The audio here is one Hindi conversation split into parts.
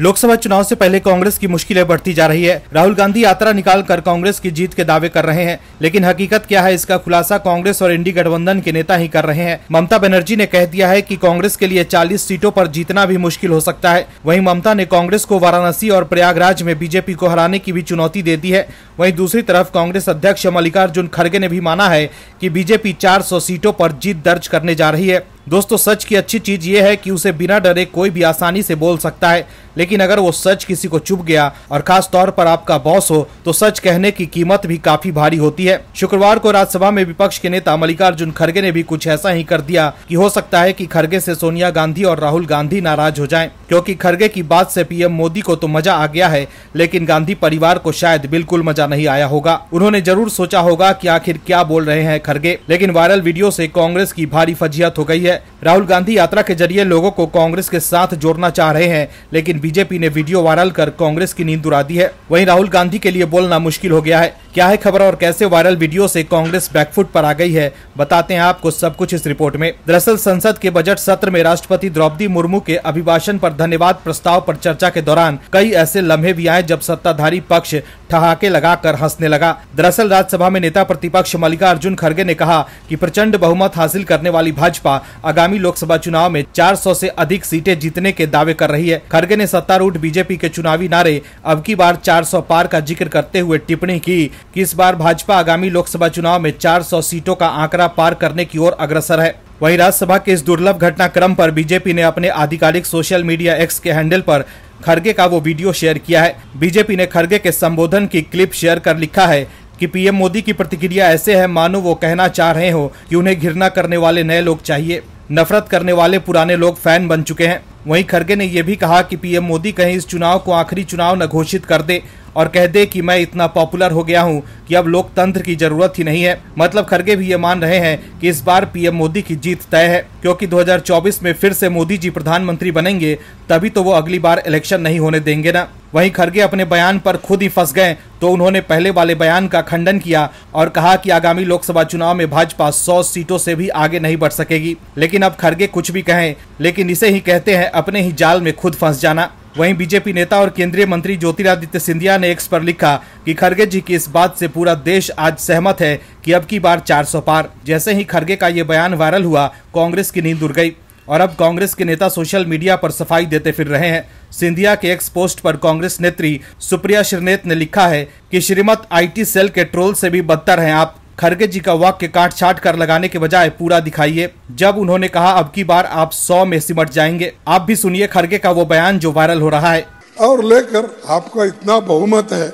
लोकसभा चुनाव से पहले कांग्रेस की मुश्किलें बढ़ती जा रही है राहुल गांधी यात्रा निकाल कर कांग्रेस की जीत के दावे कर रहे हैं लेकिन हकीकत क्या है इसका खुलासा कांग्रेस और इंडी गठबंधन के नेता ही कर रहे हैं ममता बनर्जी ने कह दिया है कि कांग्रेस के लिए 40 सीटों पर जीतना भी मुश्किल हो सकता है वहीं ममता ने कांग्रेस को वाराणसी और प्रयागराज में बीजेपी को हराने की भी चुनौती दे दी है वहीं दूसरी तरफ कांग्रेस अध्यक्ष मल्लिकार्जुन खड़गे ने भी माना है कि बीजेपी 400 सीटों पर जीत दर्ज करने जा रही है दोस्तों सच की अच्छी चीज ये है कि उसे बिना डरे कोई भी आसानी से बोल सकता है लेकिन अगर वो सच किसी को चुप गया और खास तौर पर आपका बॉस हो तो सच कहने की कीमत भी काफी भारी होती है शुक्रवार को राज्यसभा में विपक्ष के नेता मल्लिकार्जुन खड़गे ने भी कुछ ऐसा ही कर दिया कि हो सकता है कि खड़गे से सोनिया गांधी और राहुल गांधी नाराज हो जाएं क्योंकि खड़गे की बात से पीएम मोदी को तो मजा आ गया है लेकिन गांधी परिवार को शायद बिल्कुल मजा नहीं आया होगा उन्होंने जरूर सोचा होगा कि आखिर क्या बोल रहे हैं खड़गे लेकिन वायरल वीडियो से कांग्रेस की भारी फजीहत हो गई है राहुल गांधी यात्रा के जरिए लोगों को कांग्रेस के साथ जोड़ना चाह रहे हैं लेकिन बीजेपी ने वीडियो वायरल कर कांग्रेस की नींद उड़ा दी है वहीं राहुल गांधी के लिए बोलना मुश्किल हो गया है क्या है खबर और कैसे वायरल वीडियो से कांग्रेस बैकफुट पर आ गई है बताते हैं आपको सब कुछ इस रिपोर्ट में दरअसल संसद के बजट सत्र में राष्ट्रपति द्रौपदी मुर्मू के अभिभाषण पर धन्यवाद प्रस्ताव पर चर्चा के दौरान कई ऐसे लम्हे भी आए जब सत्ताधारी पक्ष ठहाके लगाकर हंसने लगा दरअसल राज्यसभा में नेता प्रतिपक्ष मल्लिकार्जुन खड़गे ने कहा कि प्रचंड बहुमत हासिल करने वाली भाजपा आगामी लोकसभा चुनाव में 400 से अधिक सीटें जीतने के दावे कर रही है खड़गे ने सत्तारूढ़ बीजेपी के चुनावी नारे अब की बार 400 पार का जिक्र करते हुए टिप्पणी की कि इस बार भाजपा आगामी लोकसभा चुनाव में 400 सीटों का आंकड़ा पार करने की ओर अग्रसर है वहीं राज्यसभा के इस दुर्लभ घटनाक्रम पर बीजेपी ने अपने आधिकारिक सोशल मीडिया एक्स के हैंडल पर खड़गे का वो वीडियो शेयर किया है बीजेपी ने खड़गे के संबोधन की क्लिप शेयर कर लिखा है कि पीएम मोदी की प्रतिक्रिया ऐसे है मानो वो कहना चाह रहे हो कि उन्हें घृणा करने वाले नए लोग चाहिए नफरत करने वाले पुराने लोग फैन बन चुके हैं वहीं खड़गे ने यह भी कहा कि पीएम मोदी कहीं इस चुनाव को आखिरी चुनाव न घोषित कर दे और कह दे कि मैं इतना पॉपुलर हो गया हूं कि अब लोकतंत्र की जरूरत ही नहीं है मतलब खड़गे भी ये मान रहे हैं कि इस बार पीएम मोदी की जीत तय है क्योंकि 2024 में फिर से मोदी जी प्रधानमंत्री बनेंगे तभी तो वो अगली बार इलेक्शन नहीं होने देंगे ना वहीं खड़गे अपने बयान पर खुद ही फंस गए तो उन्होंने पहले वाले बयान का खंडन किया और कहा कि आगामी लोकसभा चुनाव में भाजपा 100 सीटों से भी आगे नहीं बढ़ सकेगी लेकिन अब खड़गे कुछ भी कहें लेकिन इसे ही कहते हैं अपने ही जाल में खुद फंस जाना वहीं बीजेपी नेता और केंद्रीय मंत्री ज्योतिरादित्य सिंधिया ने एक्स पर लिखा कि खरगे जी की इस बात से पूरा देश आज सहमत है कि अब की बार 400 पार जैसे ही खरगे का ये बयान वायरल हुआ कांग्रेस की नींद उड़ गई और अब कांग्रेस के नेता सोशल मीडिया पर सफाई देते फिर रहे हैं सिंधिया के एक्स पोस्ट पर कांग्रेस नेत्री सुप्रिया श्रीनेत ने लिखा है कि श्रीमत आईटी सेल के ट्रोल से भी बदतर हैं आप खरगे जी का वाक्य काट छाट कर लगाने के बजाय पूरा दिखाइए जब उन्होंने कहा अब की बार आप सौ में सिमट जाएंगे आप भी सुनिए खरगे का वो बयान जो वायरल हो रहा है और लेकर आपका इतना बहुमत है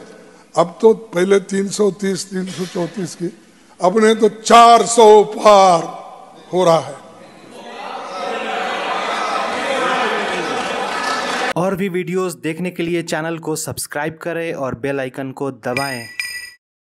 अब तो पहले 330 334 की अब ने तो 400 पार हो रहा है और भी वीडियोस देखने के लिए चैनल को सब्सक्राइब करें और बेल आइकन को दबाएं